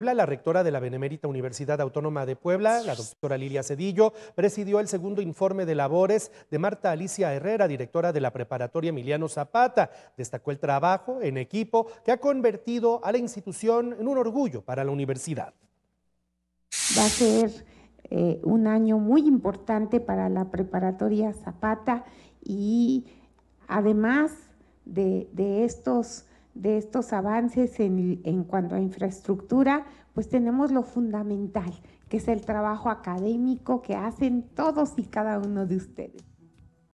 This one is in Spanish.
la rectora de la Benemérita Universidad Autónoma de Puebla, la doctora Lilia Cedillo, presidió el segundo informe de labores de Marta Alicia Herrera, directora de la preparatoria Emiliano Zapata. Destacó el trabajo en equipo que ha convertido a la institución en un orgullo para la universidad. Va a ser eh, un año muy importante para la preparatoria Zapata y además de estos de estos avances en, en, cuanto a infraestructura, pues tenemos lo fundamental, que es el trabajo académico que hacen todos y cada uno de ustedes.